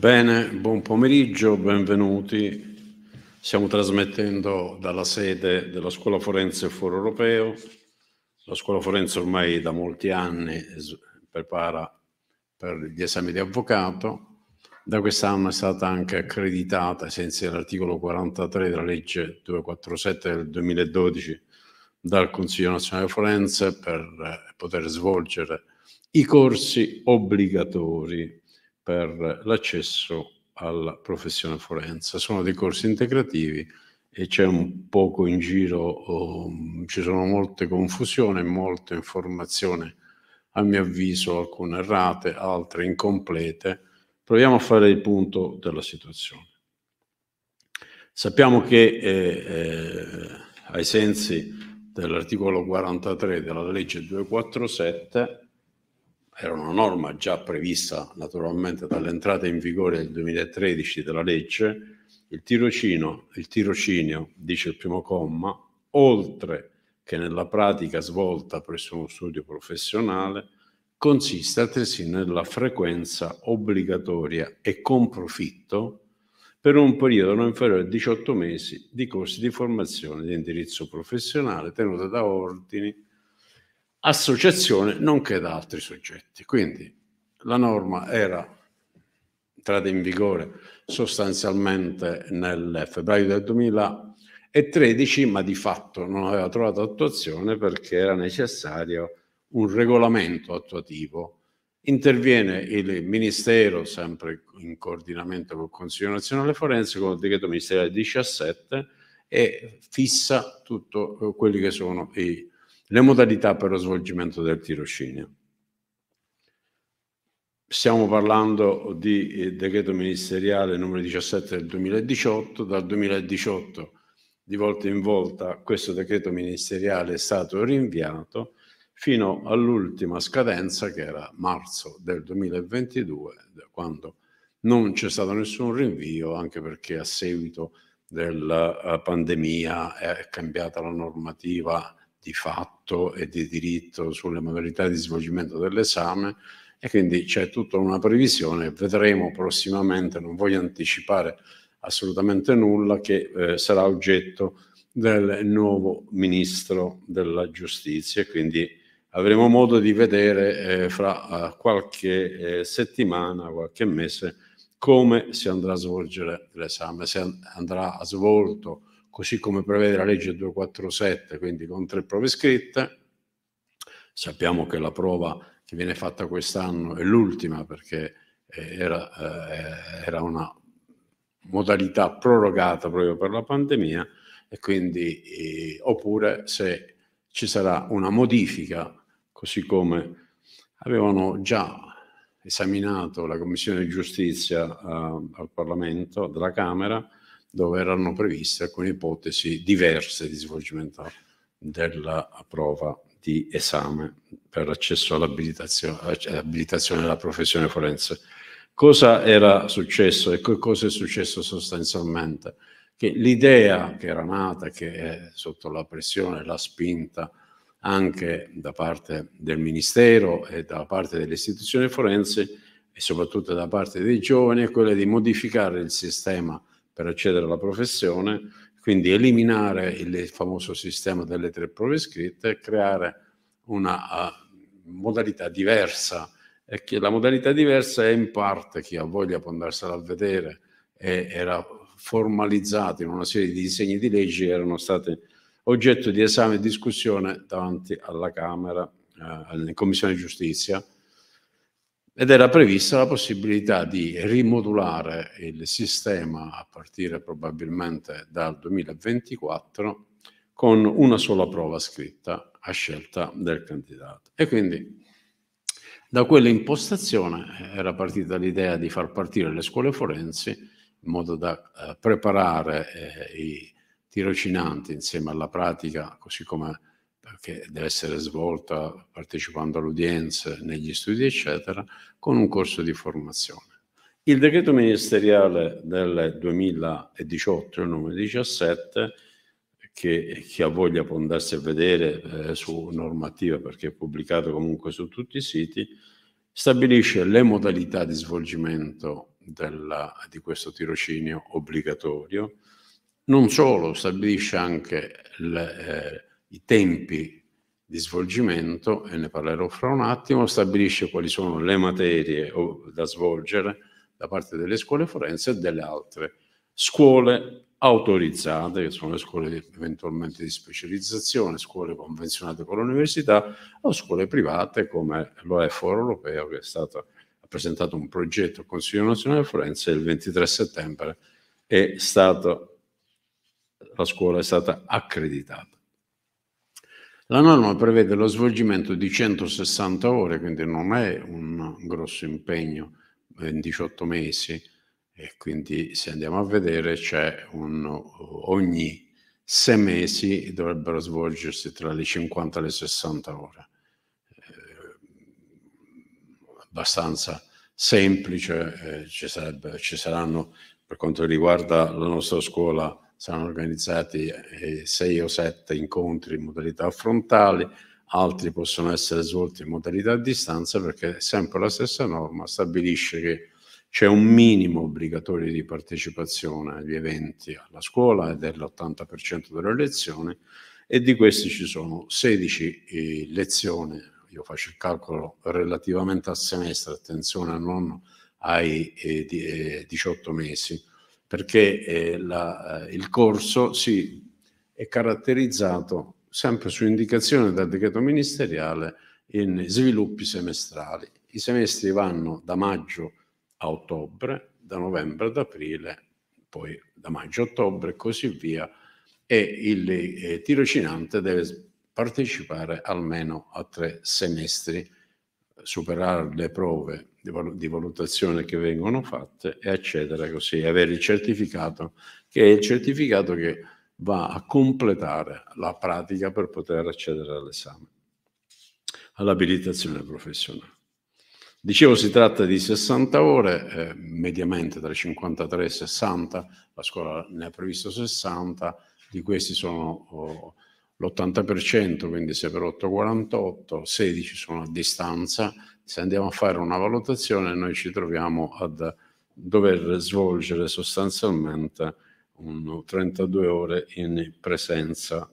Bene, buon pomeriggio, benvenuti. Stiamo trasmettendo dalla sede della Scuola Forense Foro Europeo. La Scuola Forense ormai da molti anni prepara per gli esami di avvocato. Da quest'anno è stata anche accreditata ai sensi dell'articolo 43 della legge 247 del 2012 dal Consiglio Nazionale Forense per eh, poter svolgere i corsi obbligatori per l'accesso alla professione forense. Sono dei corsi integrativi e c'è un poco in giro, um, ci sono molte confusioni, molte informazioni, a mio avviso alcune errate, altre incomplete. Proviamo a fare il punto della situazione. Sappiamo che eh, eh, ai sensi dell'articolo 43 della legge 247 era una norma già prevista naturalmente dall'entrata in vigore del 2013 della legge, il tirocinio, il tirocinio, dice il primo comma, oltre che nella pratica svolta presso uno studio professionale, consiste altresì nella frequenza obbligatoria e con profitto per un periodo non inferiore a 18 mesi di corsi di formazione di indirizzo professionale tenute da ordini associazione nonché da altri soggetti. Quindi la norma era entrata in vigore sostanzialmente nel febbraio del 2013, ma di fatto non aveva trovato attuazione perché era necessario un regolamento attuativo. Interviene il Ministero, sempre in coordinamento col Consiglio nazionale forense, con il decreto ministeriale 17 e fissa tutti eh, quelli che sono i le modalità per lo svolgimento del tirocinio. Stiamo parlando di eh, decreto ministeriale numero 17 del 2018, dal 2018 di volta in volta questo decreto ministeriale è stato rinviato fino all'ultima scadenza che era marzo del 2022, quando non c'è stato nessun rinvio, anche perché a seguito della eh, pandemia è cambiata la normativa di fatto e di diritto sulle modalità di svolgimento dell'esame e quindi c'è tutta una previsione, vedremo prossimamente, non voglio anticipare assolutamente nulla, che eh, sarà oggetto del nuovo ministro della giustizia, e quindi avremo modo di vedere eh, fra eh, qualche eh, settimana, qualche mese, come si andrà a svolgere l'esame, se andrà a svolto così come prevede la legge 247, quindi con tre prove scritte. Sappiamo che la prova che viene fatta quest'anno è l'ultima perché eh, era, eh, era una modalità prorogata proprio per la pandemia e quindi eh, oppure se ci sarà una modifica così come avevano già esaminato la Commissione di Giustizia eh, al Parlamento della Camera dove erano previste alcune ipotesi diverse di svolgimento della prova di esame per l'accesso all'abilitazione della professione forense. Cosa era successo e cosa è successo sostanzialmente? Che l'idea che era nata, che è sotto la pressione, la spinta anche da parte del Ministero e da parte delle istituzioni forense e soprattutto da parte dei giovani è quella di modificare il sistema per accedere alla professione, quindi eliminare il famoso sistema delle tre prove scritte e creare una uh, modalità diversa. E che la modalità diversa è in parte, chi ha voglia può andarsela a vedere, e, era formalizzata in una serie di disegni di leggi che erano stati oggetto di esame e discussione davanti alla Camera, eh, in Commissione Giustizia, ed era prevista la possibilità di rimodulare il sistema a partire probabilmente dal 2024 con una sola prova scritta a scelta del candidato. E quindi da quell'impostazione eh, era partita l'idea di far partire le scuole forensi in modo da eh, preparare eh, i tirocinanti insieme alla pratica, così come che deve essere svolta partecipando all'udienza, negli studi, eccetera, con un corso di formazione. Il decreto ministeriale del 2018, il numero 17, che chi ha voglia può andarsi a vedere eh, su normativa perché è pubblicato comunque su tutti i siti, stabilisce le modalità di svolgimento della, di questo tirocinio obbligatorio, non solo, stabilisce anche le, eh, i tempi di svolgimento, e ne parlerò fra un attimo, stabilisce quali sono le materie da svolgere da parte delle scuole forense e delle altre scuole autorizzate, che sono le scuole eventualmente di specializzazione, scuole convenzionate con l'università o scuole private come lo è Foro Europeo che è stato presentato un progetto al Consiglio Nazionale Forense il 23 settembre è la scuola è stata accreditata. La norma prevede lo svolgimento di 160 ore, quindi non è un grosso impegno in 18 mesi e quindi se andiamo a vedere c'è un, ogni sei mesi dovrebbero svolgersi tra le 50 e le 60 ore. Eh, abbastanza semplice, eh, ci, sarebbe, ci saranno per quanto riguarda la nostra scuola saranno organizzati eh, sei o sette incontri in modalità frontali, altri possono essere svolti in modalità a distanza perché è sempre la stessa norma stabilisce che c'è un minimo obbligatorio di partecipazione agli eventi alla scuola ed è l'80% delle lezioni e di questi ci sono 16 eh, lezioni, io faccio il calcolo relativamente al semestre, attenzione a non ai 18 eh, mesi, perché eh, la, eh, il corso si è caratterizzato sempre su indicazione del decreto ministeriale in sviluppi semestrali. I semestri vanno da maggio a ottobre, da novembre ad aprile, poi da maggio a ottobre e così via e il eh, tirocinante deve partecipare almeno a tre semestri, superare le prove di, valutazione che vengono fatte, e accedere così, avere il certificato, che è il certificato che va a completare la pratica per poter accedere all'esame, all'abilitazione professionale. Dicevo, si tratta di 60 ore, eh, mediamente tra 53 e 60, la scuola ne ha previsto 60, di questi sono oh, l'80%, quindi 6 per 8 48, 16 sono a distanza, se andiamo a fare una valutazione noi ci troviamo a dover svolgere sostanzialmente un 32 ore in presenza,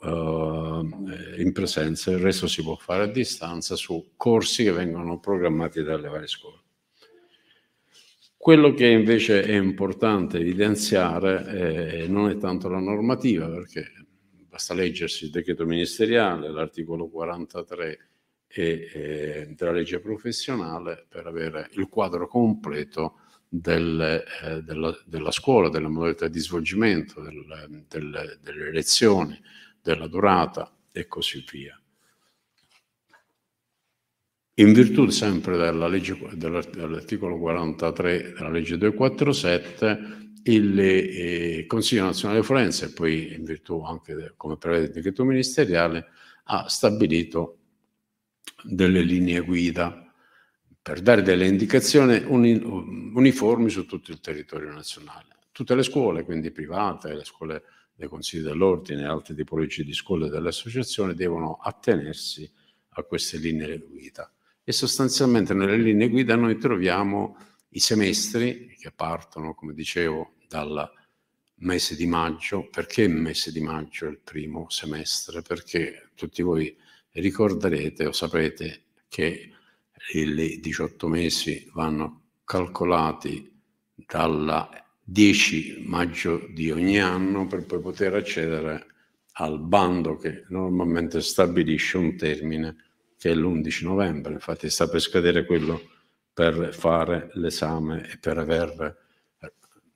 uh, in presenza, il resto si può fare a distanza su corsi che vengono programmati dalle varie scuole. Quello che invece è importante evidenziare è, eh, non è tanto la normativa, perché basta leggersi il decreto ministeriale, l'articolo 43 e eh, della legge professionale per avere il quadro completo del, eh, della, della, scuola, delle modalità di svolgimento, del, del, delle lezioni, della durata e così via. In virtù sempre della legge, dell'articolo 43 della legge 247, il eh, Consiglio nazionale forense, e poi in virtù anche de, come prevede il decreto ministeriale, ha stabilito delle linee guida per dare delle indicazioni uniformi su tutto il territorio nazionale. Tutte le scuole, quindi private, le scuole dei consigli dell'ordine e altre tipologie di scuole dell'associazione devono attenersi a queste linee guida. E sostanzialmente nelle linee guida noi troviamo i semestri che partono, come dicevo, dal mese di maggio. Perché il mese di maggio è il primo semestre? Perché tutti voi ricorderete o saprete che i 18 mesi vanno calcolati dal 10 maggio di ogni anno per poi poter accedere al bando che normalmente stabilisce un termine che è l'11 novembre, infatti sta per scadere quello per fare l'esame e per aver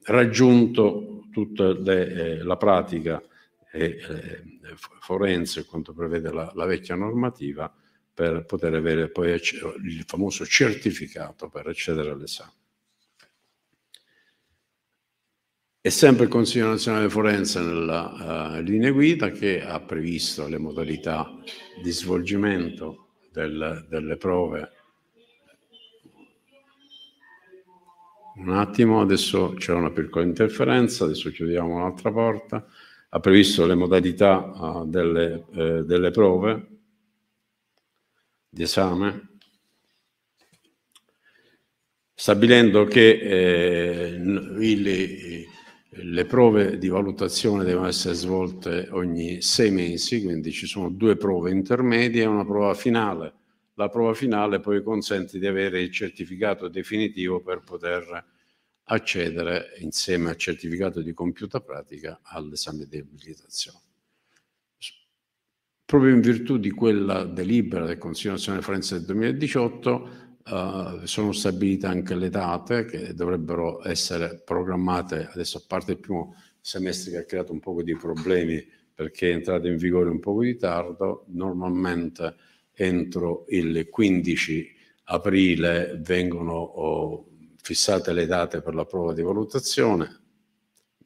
raggiunto tutta le, eh, la pratica e eh, forense, quanto prevede la, la vecchia normativa, per poter avere poi il famoso certificato per accedere all'esame. È sempre il Consiglio nazionale forense nella uh, linea guida che ha previsto le modalità di svolgimento del, delle prove. Un attimo, adesso c'è una piccola interferenza, adesso chiudiamo un'altra porta ha previsto le modalità uh, delle, eh, delle prove di esame, stabilendo che eh, il, le prove di valutazione devono essere svolte ogni sei mesi, quindi ci sono due prove intermedie e una prova finale. La prova finale poi consente di avere il certificato definitivo per poter accedere insieme al certificato di compiuta pratica all'esame di abilitazione. Proprio in virtù di quella delibera del Consiglio nazionale forense del 2018 eh, sono stabilite anche le date che dovrebbero essere programmate, adesso a parte il primo semestre che ha creato un po' di problemi perché è entrata in vigore un po' di ritardo, normalmente entro il 15 aprile vengono oh, fissate le date per la prova di valutazione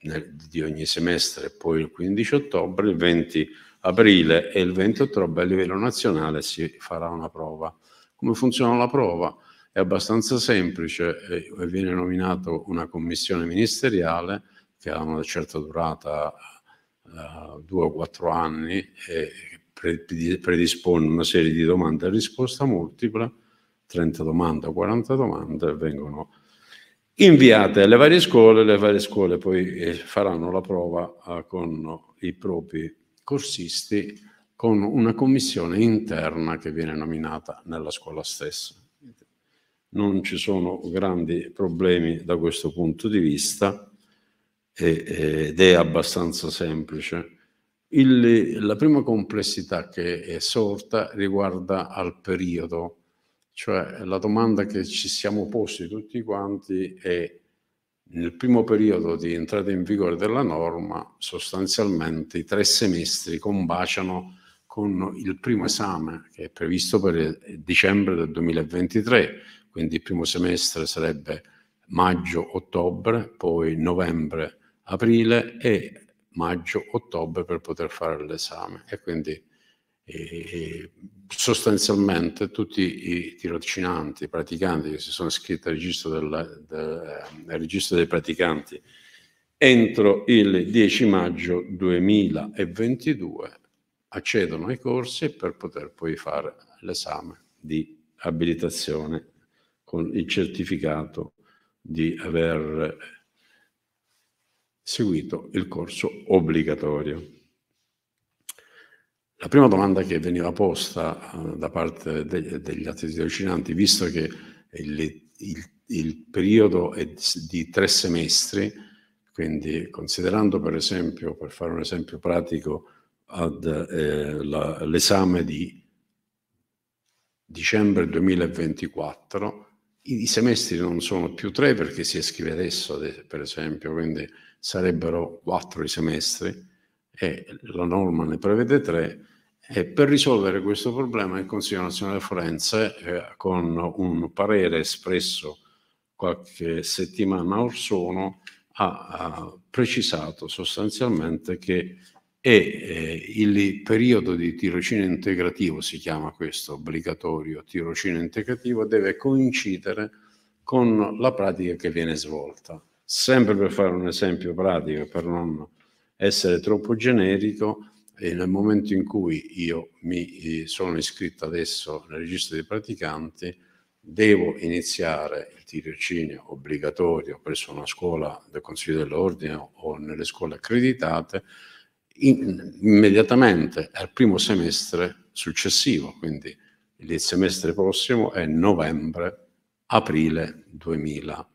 nel, di ogni semestre, poi il 15 ottobre, il 20 aprile e il 20 ottobre a livello nazionale si farà una prova. Come funziona la prova? È abbastanza semplice e, viene nominata una commissione ministeriale che ha una certa durata, uh, due o quattro anni, e predispone una serie di domande a risposta multipla, 30 domande o 40 domande, vengono inviate alle varie scuole, le varie scuole poi eh, faranno la prova eh, con i propri corsisti con una commissione interna che viene nominata nella scuola stessa. Non ci sono grandi problemi da questo punto di vista ed è abbastanza semplice. Il, la prima complessità che è sorta riguarda al periodo cioè la domanda che ci siamo posti tutti quanti è nel primo periodo di entrata in vigore della norma sostanzialmente i tre semestri combaciano con il primo esame che è previsto per dicembre del 2023, quindi il primo semestre sarebbe maggio-ottobre, poi novembre-aprile e maggio-ottobre per poter fare l'esame e quindi e sostanzialmente tutti i tirocinanti, i praticanti che si sono iscritti al registro, della, del, ehm, al registro, dei praticanti entro il 10 maggio 2022 accedono ai corsi per poter poi fare l'esame di abilitazione con il certificato di aver seguito il corso obbligatorio. La prima domanda che veniva posta eh, da parte de- degli atti tirocinanti, visto che il, il, il periodo è di tre semestri, quindi considerando per esempio, per fare un esempio pratico, ad, eh, la, l'esame di dicembre 2024, i, i, semestri non sono più tre perché si iscrive adesso, per esempio, quindi sarebbero quattro i semestri, e la norma ne prevede tre, e per risolvere questo problema il Consiglio nazionale forense, eh, con un parere espresso qualche settimana or sono, ha, ha precisato sostanzialmente che è eh, il periodo di tirocinio integrativo, si chiama questo obbligatorio tirocinio integrativo, deve coincidere con la pratica che viene svolta. Sempre per fare un esempio pratico, per non essere troppo generico e nel momento in cui io mi eh, sono iscritto adesso nel registro dei praticanti, devo iniziare il tirocinio obbligatorio presso una scuola del Consiglio dell'Ordine o nelle scuole accreditate immediatamente al primo semestre successivo, quindi il semestre prossimo è novembre-aprile 2020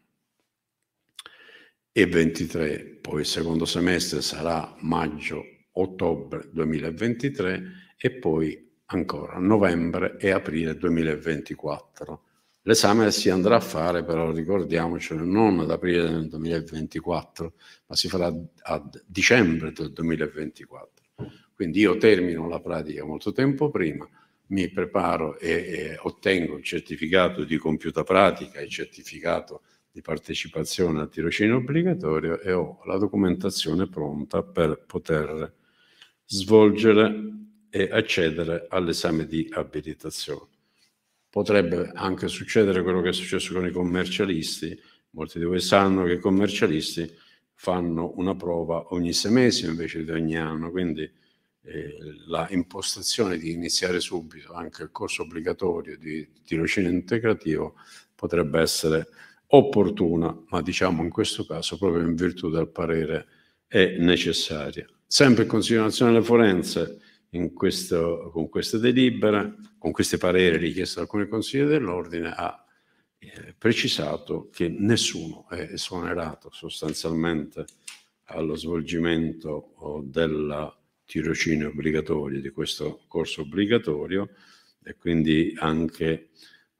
e 23, poi il secondo semestre sarà maggio-ottobre 2023 e poi ancora novembre e aprile 2024. L'esame si andrà a fare, però ricordiamocelo, non ad aprile del 2024, ma si farà a dicembre del 2024. Quindi io termino la pratica molto tempo prima, mi preparo e, e ottengo il certificato di compiuta pratica, il certificato di partecipazione al tirocinio obbligatorio e ho la documentazione pronta per poter svolgere e accedere all'esame di abilitazione. Potrebbe anche succedere quello che è successo con i commercialisti, molti di voi sanno che i commercialisti fanno una prova ogni sei mesi invece di ogni anno, quindi eh, la impostazione di iniziare subito anche il corso obbligatorio di tirocinio integrativo potrebbe essere opportuna, ma diciamo in questo caso proprio in virtù del parere è necessaria. Sempre in considerazione delle forense, questo, con queste delibere, con questi pareri richieste da alcuni consigli dell'ordine, ha eh, precisato che nessuno è esonerato sostanzialmente allo svolgimento del tirocinio obbligatorio, di questo corso obbligatorio e quindi anche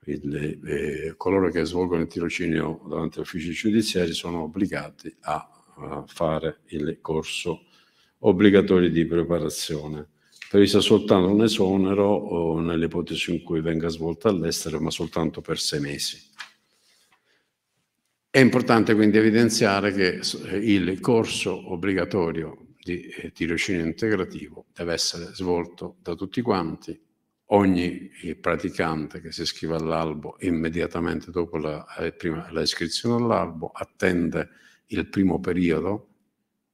quindi le, coloro che svolgono il tirocinio davanti agli uffici giudiziari sono obbligati a, a fare il corso obbligatorio di preparazione. Prevista soltanto un esonero nell'ipotesi in cui venga svolta all'estero, ma soltanto per sei mesi. È importante quindi evidenziare che il corso obbligatorio di eh, tirocinio integrativo deve essere svolto da tutti quanti ogni praticante che si iscrive all'albo immediatamente dopo la, eh, prima, la iscrizione all'albo attende il primo periodo,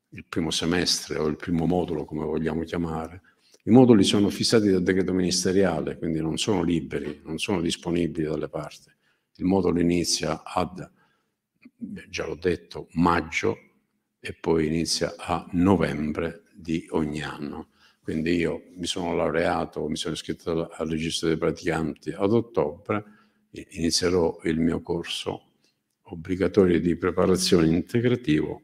il primo semestre o il primo modulo, come vogliamo chiamare. I moduli sono fissati dal decreto ministeriale, quindi non sono liberi, non sono disponibili dalle parti. Il modulo inizia ad, già l'ho detto, maggio e poi inizia a novembre di ogni anno. Quindi io mi sono laureato, mi sono iscritto al registro dei praticanti ad ottobre, inizierò il mio corso obbligatorio di preparazione integrativo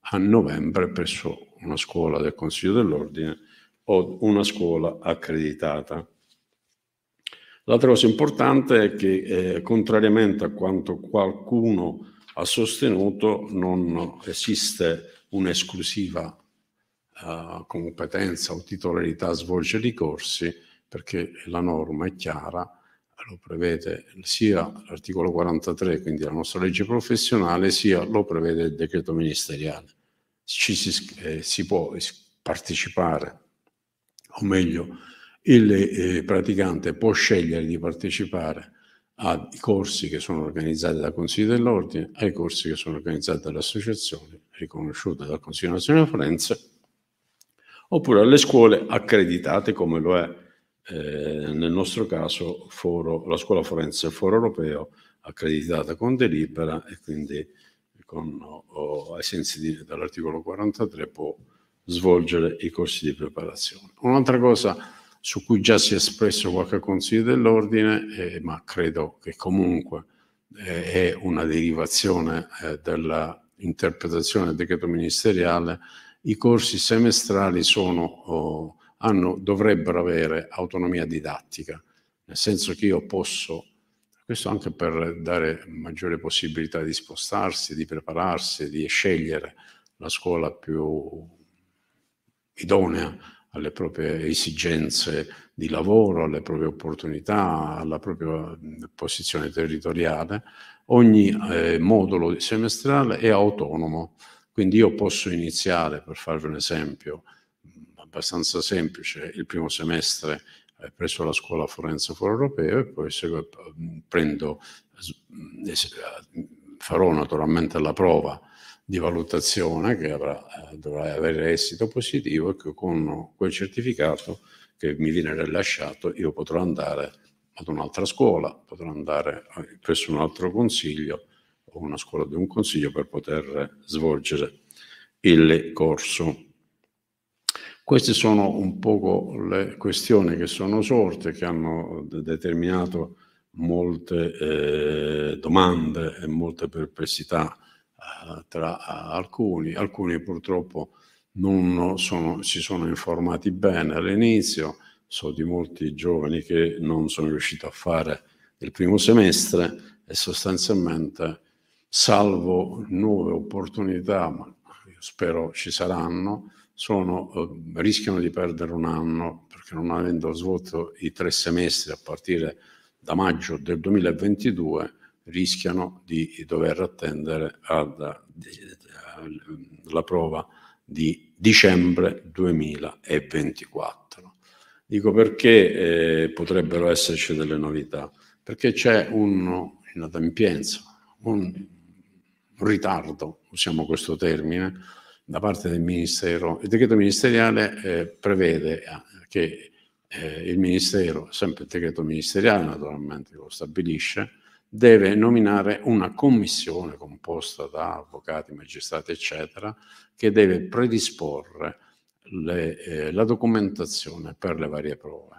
a novembre presso una scuola del Consiglio dell'Ordine o una scuola accreditata. L'altra cosa importante è che, eh, contrariamente a quanto qualcuno ha sostenuto, non esiste un'esclusiva eh, competenza o titolarità a svolgere i corsi perché la norma è chiara, lo prevede sia l'articolo 43, quindi la nostra legge professionale, sia lo prevede il decreto ministeriale. Ci si, eh, si può partecipare, o meglio, il eh, praticante può scegliere di partecipare ai corsi che sono organizzati dal Consiglio dell'Ordine, ai corsi che sono organizzati dalle associazioni riconosciute dal Consiglio Nazionale Forense oppure alle scuole accreditate come lo è eh, nel nostro caso foro, la scuola forense foro europeo accreditata con delibera e quindi con, oh, ai sensi di, dell'articolo 43 può svolgere i corsi di preparazione. Un'altra cosa su cui già si è espresso qualche consiglio dell'ordine, eh, ma credo che comunque eh, è una derivazione eh, dell'interpretazione del decreto ministeriale, i corsi semestrali sono, oh, hanno, dovrebbero avere autonomia didattica, nel senso che io posso, questo anche per dare maggiore possibilità di spostarsi, di prepararsi, di scegliere la scuola più idonea alle proprie esigenze di lavoro, alle proprie opportunità, alla propria mm, posizione territoriale, ogni eh, modulo semestrale è autonomo quindi io posso iniziare, per farvi un esempio mm, abbastanza semplice, il primo semestre eh, presso la scuola forense foro europeo e poi se, mm, prendo, mm, eh, farò naturalmente la prova di valutazione che avrà, eh, dovrà avere esito positivo e che con quel certificato che mi viene rilasciato io potrò andare ad un'altra scuola, potrò andare presso un altro consiglio o una scuola di un consiglio per poter svolgere il corso. Queste sono un poco le questioni che sono sorte, che hanno determinato molte eh, domande e molte perplessità eh, tra eh, alcuni. Alcuni purtroppo non sono, si sono informati bene all'inizio, so di molti giovani che non sono riusciti a fare il primo semestre e sostanzialmente salvo nuove opportunità, ma io spero ci saranno, sono, eh, rischiano di perdere un anno perché non avendo svolto i tre semestri a partire da maggio del 2022 rischiano di dover attendere alla prova di dicembre 2024. Dico perché eh, potrebbero esserci delle novità? Perché c'è un, un'inadempienza, un ritardo, usiamo questo termine, da parte del Ministero. Il decreto ministeriale eh, prevede eh, che eh, il Ministero, sempre il decreto ministeriale naturalmente lo stabilisce, deve nominare una commissione composta da avvocati, magistrati, eccetera, che deve predisporre le, eh, la documentazione per le varie prove.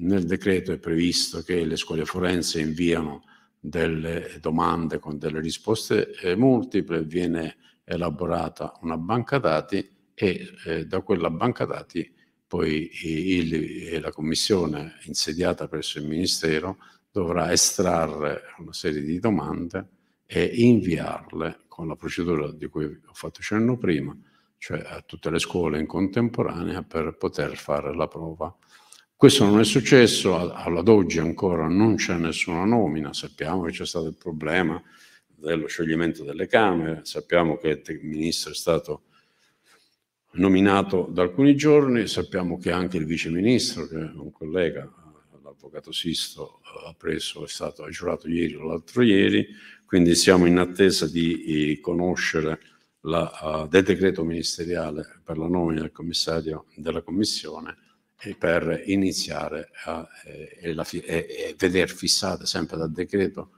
Nel decreto è previsto che le scuole forense inviano delle domande con delle risposte eh, multiple, viene elaborata una banca dati e eh, da quella banca dati poi il, la commissione insediata presso il Ministero dovrà estrarre una serie di domande e inviarle con la procedura di cui ho fatto cenno prima, cioè a tutte le scuole in contemporanea per poter fare la prova questo non è successo, ad oggi ancora non c'è nessuna nomina, sappiamo che c'è stato il problema dello scioglimento delle Camere, sappiamo che il ministro è stato nominato da alcuni giorni, sappiamo che anche il vice ministro, che è un collega, l'avvocato Sisto, ha preso, è stato giurato ieri o l'altro ieri, quindi siamo in attesa di conoscere la, eh, del decreto ministeriale per la nomina del commissario della Commissione per iniziare a eh, eh, vedere fissate sempre dal decreto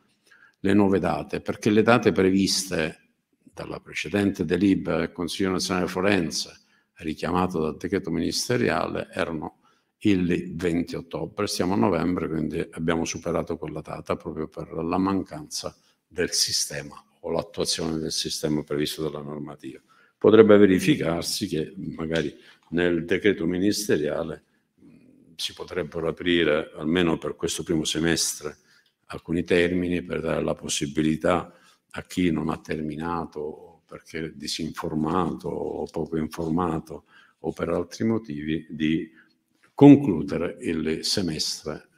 le nuove date, perché le date previste dalla precedente delibera del Consiglio nazionale forense, richiamato dal decreto ministeriale, erano il 20 ottobre, siamo a novembre, quindi abbiamo superato quella data proprio per la mancanza del sistema o l'attuazione del sistema previsto dalla normativa. Potrebbe verificarsi che magari nel decreto ministeriale si potrebbero aprire, almeno per questo primo semestre, alcuni termini per dare la possibilità a chi non ha terminato perché disinformato o poco informato o per altri motivi di concludere il semestre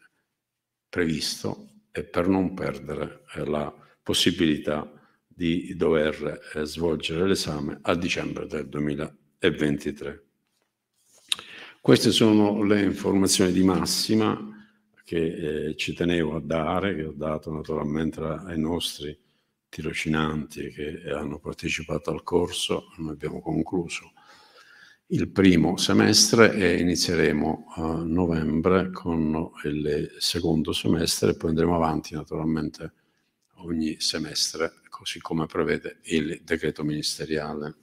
previsto e per non perdere eh, la possibilità di dover eh, svolgere l'esame a dicembre del 2023. Queste sono le informazioni di massima che eh, ci tenevo a dare, che ho dato naturalmente ai nostri tirocinanti che hanno partecipato al corso. Noi abbiamo concluso il primo semestre e inizieremo a novembre con il secondo semestre e poi andremo avanti naturalmente ogni semestre così come prevede il decreto ministeriale.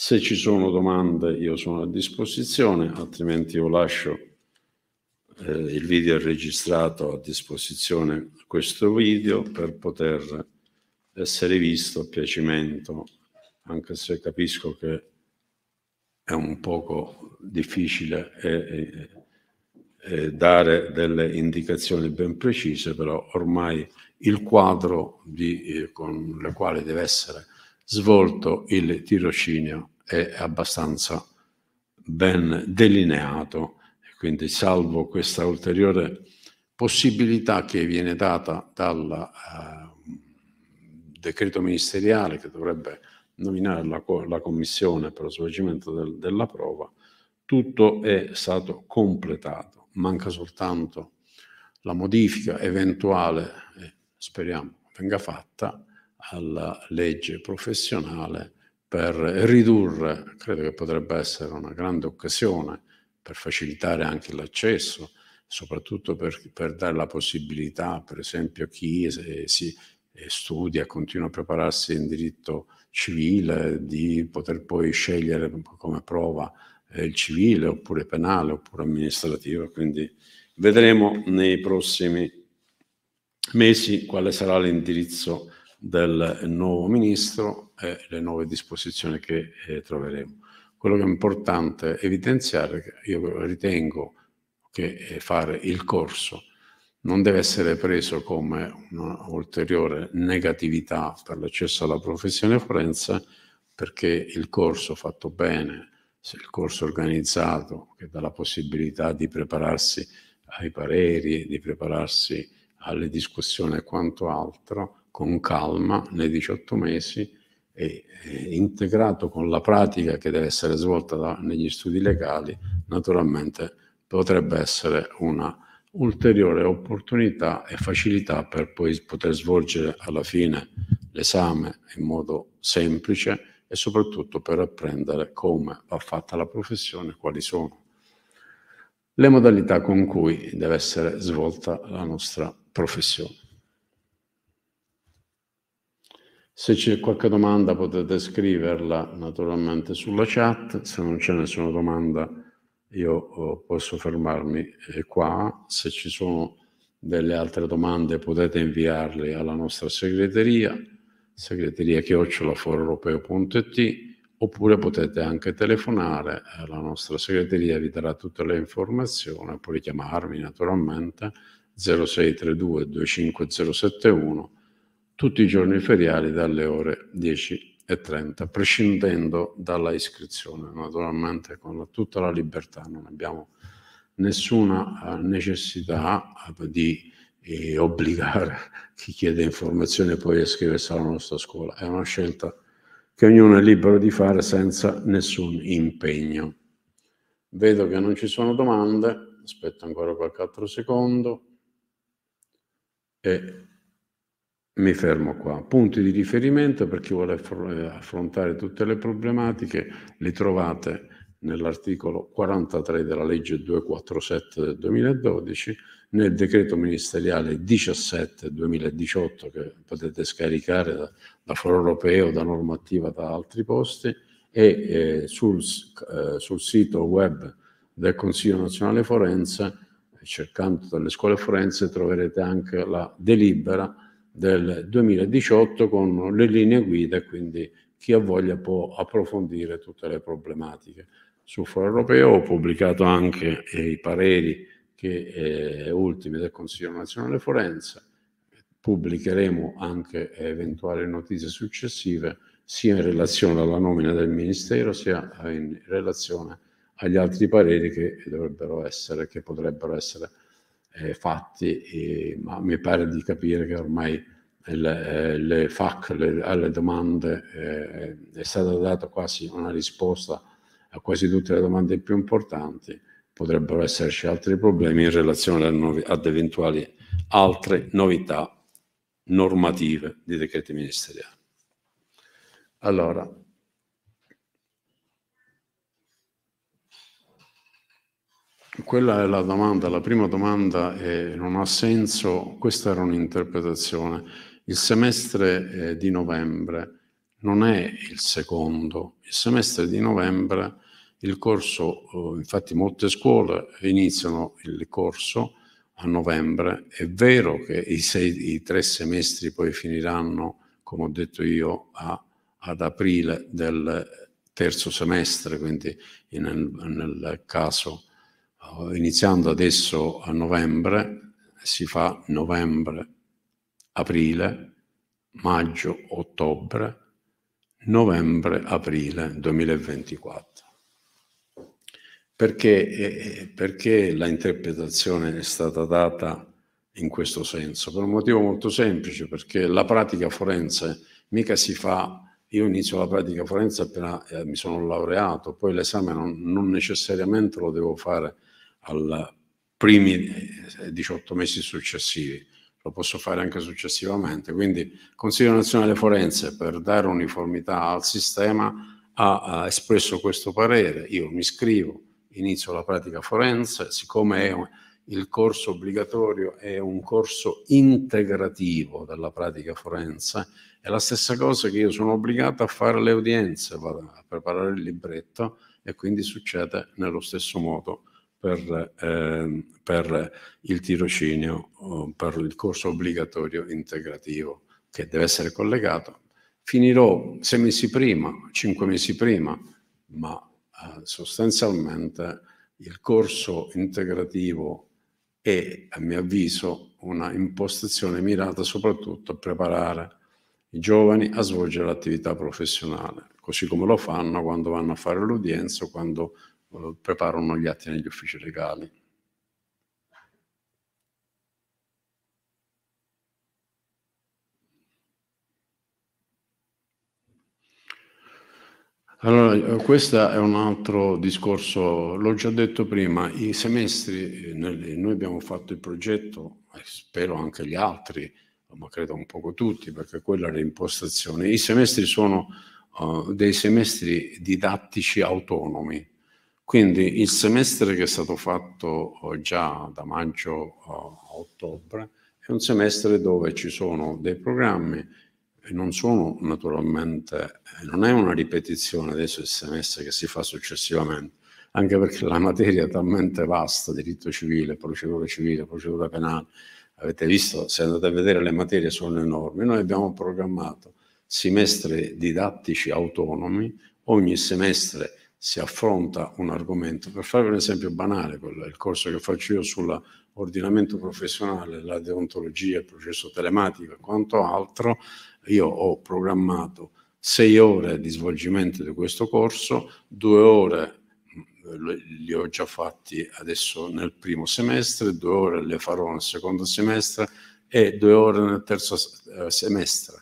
Se ci sono domande io sono a disposizione, altrimenti io lascio eh, il video registrato a disposizione questo video per poter essere visto a piacimento, anche se capisco che è un poco difficile eh, eh, dare delle indicazioni ben precise, però ormai il quadro di, eh, con il quale deve essere svolto il tirocinio è abbastanza ben delineato e quindi salvo questa ulteriore possibilità che viene data dal eh, decreto ministeriale che dovrebbe nominare la, la commissione per lo svolgimento del, della prova, tutto è stato completato, manca soltanto la modifica eventuale, eh, speriamo venga fatta, alla legge professionale per ridurre, credo che potrebbe essere una grande occasione per facilitare anche l'accesso, soprattutto per, per dare la possibilità, per esempio, a chi si, eh, studia, continua a prepararsi in diritto civile, di poter poi scegliere come prova eh, il civile oppure penale oppure amministrativo. Quindi vedremo nei prossimi mesi quale sarà l'indirizzo del nuovo ministro e le nuove disposizioni che eh, troveremo. Quello che è importante evidenziare, io ritengo che eh, fare il corso non deve essere preso come un'ulteriore negatività per l'accesso alla professione forense, perché il corso fatto bene, il corso organizzato che dà la possibilità di prepararsi ai pareri, di prepararsi alle discussioni e quanto altro, con calma nei 18 mesi e integrato con la pratica che deve essere svolta da, negli studi legali, naturalmente potrebbe essere una ulteriore opportunità e facilità per poi poter svolgere alla fine l'esame in modo semplice e soprattutto per apprendere come va fatta la professione, quali sono le modalità con cui deve essere svolta la nostra professione. Se c'è qualche domanda potete scriverla naturalmente sulla chat, se non c'è nessuna domanda io eh, posso fermarmi eh, qua, se ci sono delle altre domande potete inviarle alla nostra segreteria, segreteria chiocciolaforoeuropeo.it oppure potete anche telefonare, eh, la nostra segreteria vi darà tutte le informazioni, poi chiamarmi naturalmente 0632 25071 tutti i giorni feriali dalle ore 10.30, prescindendo dalla iscrizione, naturalmente con la, tutta la libertà, non abbiamo nessuna eh, necessità eh, di eh, obbligare chi chiede informazioni poi a iscriversi alla nostra scuola, è una scelta che ognuno è libero di fare senza nessun impegno. Vedo che non ci sono domande, aspetto ancora qualche altro secondo e mi fermo qua. Punti di riferimento per chi vuole eh, affrontare tutte le problematiche li trovate nell'articolo 43 della legge 247 del 2012, nel decreto ministeriale 17 2018 che potete scaricare da, da Foro Europeo, da normativa da altri posti e eh, sul, eh, sul sito web del Consiglio Nazionale Forense, cercando delle scuole forense, troverete anche la delibera del 2018 con le linee guida, quindi chi ha voglia può approfondire tutte le problematiche. Sul foro europeo ho pubblicato anche eh, i pareri che, eh, ultimi del Consiglio nazionale forense, pubblicheremo anche eh, eventuali notizie successive sia in relazione alla nomina del Ministero sia eh, in relazione agli altri pareri che, dovrebbero essere, che potrebbero essere eh, fatti, e, ma mi pare di capire che ormai le, eh, le FAC, le, alle domande, eh, è stata data quasi una risposta a quasi tutte le domande più importanti. Potrebbero esserci altri problemi in relazione novi- ad eventuali altre novità normative di decreti ministeriali. Allora, Quella è la domanda, la prima domanda è, non ha senso, questa era un'interpretazione. Il semestre eh, di novembre non è il secondo, il semestre di novembre, il corso, eh, infatti molte scuole iniziano il corso a novembre, è vero che i, sei, i tre semestri poi finiranno, come ho detto io, a, ad aprile del terzo semestre, quindi nel, nel caso Oh, iniziando adesso a novembre, si fa novembre, aprile, maggio, ottobre, novembre, aprile 2024. Perché, eh, eh, perché la interpretazione è stata data in questo senso? Per un motivo molto semplice, perché la pratica forense mica si fa io inizio la pratica forense appena eh, mi sono laureato, poi l'esame non, non, necessariamente lo devo fare ai primi 18 eh, mesi successivi, lo posso fare anche successivamente. Quindi Consiglio nazionale forense per dare uniformità al sistema ha, ha espresso questo parere, io mi iscrivo, inizio la pratica forense, siccome è un, il corso obbligatorio è un corso integrativo della pratica forense, è la stessa cosa che io sono obbligato a fare le udienze, vado a preparare il libretto e quindi succede nello stesso modo per, eh, per il tirocinio, per il corso obbligatorio integrativo che deve essere collegato. Finirò sei mesi prima, cinque mesi prima, ma eh, sostanzialmente il corso integrativo è, a mio avviso, una impostazione mirata soprattutto a preparare i giovani a svolgere l'attività professionale, così come lo fanno quando vanno a fare l'udienza, quando preparano gli atti negli uffici legali. Allora, eh, questo è un altro discorso, l'ho già detto prima, i semestri, eh, noi abbiamo fatto il progetto, spero anche gli altri, ma credo un poco tutti, perché quella è l'impostazione. I semestri sono uh, dei semestri didattici autonomi, quindi il semestre che è stato fatto eh, già da maggio a ottobre è un semestre dove ci sono dei programmi e non sono naturalmente, eh, non è una ripetizione adesso il semestre che si fa successivamente, anche perché la materia è talmente vasta, diritto civile, procedura civile, procedura penale, avete visto, se andate a vedere le materie sono enormi, noi abbiamo programmato semestri didattici autonomi, ogni semestre si affronta un argomento. Per farvi un esempio banale, il corso che faccio io sull'ordinamento professionale, la deontologia, il processo telematico e quanto altro, io ho programmato sei ore di svolgimento di questo corso, due ore mm, li ho già fatti adesso nel primo semestre, due ore le farò nel secondo semestre e due ore nel terzo eh, semestre.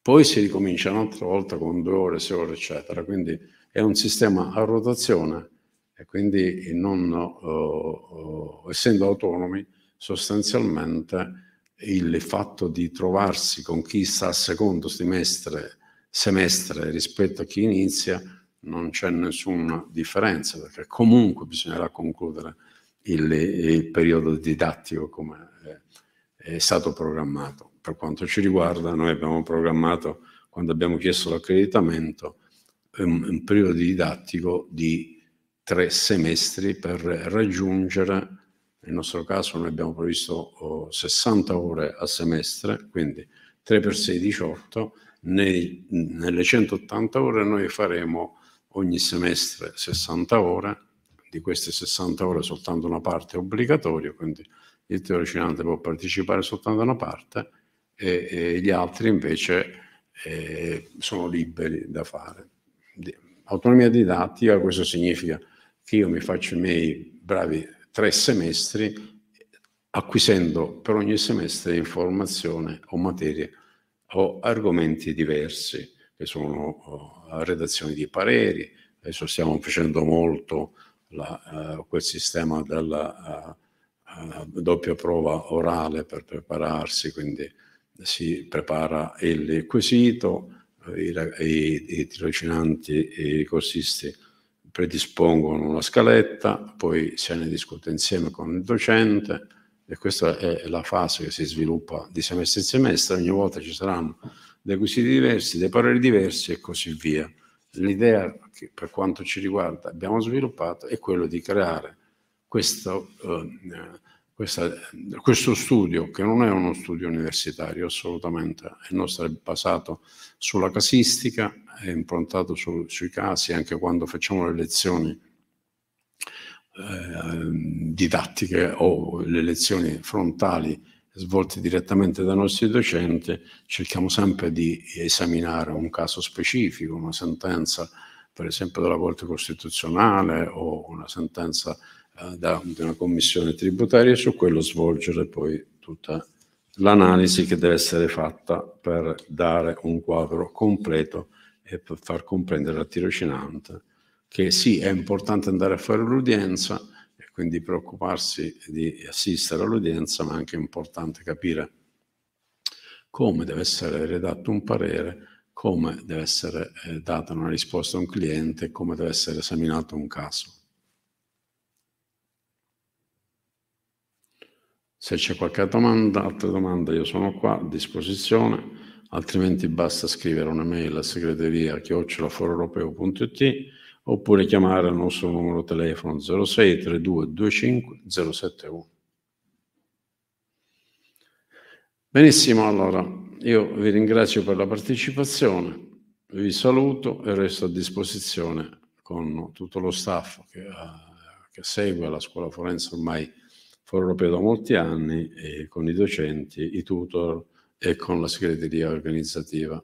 Poi si ricomincia un'altra volta con due ore, sei ore, eccetera. Quindi è un sistema a rotazione e quindi non, uh, uh, essendo autonomi sostanzialmente il fatto di trovarsi con chi sta al secondo semestre, semestre rispetto a chi inizia non c'è nessuna differenza perché comunque bisognerà concludere il, il periodo didattico come è, è, stato programmato. Per quanto ci riguarda noi abbiamo programmato, quando abbiamo chiesto l'accreditamento, un, un periodo didattico di tre semestri per raggiungere, nel nostro caso noi abbiamo previsto oh, 60 ore a semestre, quindi 3 per 6 18, nei, nelle 180 ore noi faremo ogni semestre 60 ore, di queste 60 ore soltanto una parte è obbligatoria, quindi il tirocinante può partecipare soltanto a una parte e, e gli altri invece eh, sono liberi da fare autonomia didattica, questo significa che io mi faccio i miei bravi tre semestri acquisendo per ogni semestre informazione o materie o argomenti diversi, che sono eh, redazioni di pareri, adesso stiamo facendo molto la, uh, quel sistema della uh, uh, doppia prova orale per prepararsi, quindi si prepara il quesito, i, i, i tirocinanti e i corsisti predispongono la scaletta, poi se ne discute insieme con il docente e questa è la fase che si sviluppa di semestre in semestre, ogni volta ci saranno dei quesiti diversi, dei pareri diversi e così via. L'idea che per quanto ci riguarda abbiamo sviluppato è quella di creare questo eh, questa, questo studio, che non è uno studio universitario assolutamente, il nostro è basato sulla casistica, è improntato su, sui casi, anche quando facciamo le lezioni eh, didattiche o le lezioni frontali svolte direttamente dai nostri docenti, cerchiamo sempre di esaminare un caso specifico, una sentenza per esempio della Corte Costituzionale o una sentenza eh, da, una commissione tributaria e su quello svolgere poi tutta l'analisi che deve essere fatta per dare un quadro completo e per far comprendere al tirocinante che sì, è importante andare a fare l'udienza e quindi preoccuparsi di assistere all'udienza, ma è anche importante capire come deve essere redatto un parere, come deve essere eh, data una risposta a un cliente, come deve essere esaminato un caso. Se c'è qualche domanda, altra domanda, io sono qua a disposizione, altrimenti basta scrivere un'email a segreteria chiocciolaforeuropeo.it oppure chiamare il nostro numero telefono 06 32 25 071. Benissimo, allora io vi ringrazio per la partecipazione, vi saluto e resto a disposizione con tutto lo staff che, eh, che segue la scuola forense ormai Foro europeo da molti anni eh, con i docenti, i tutor e con la segreteria organizzativa.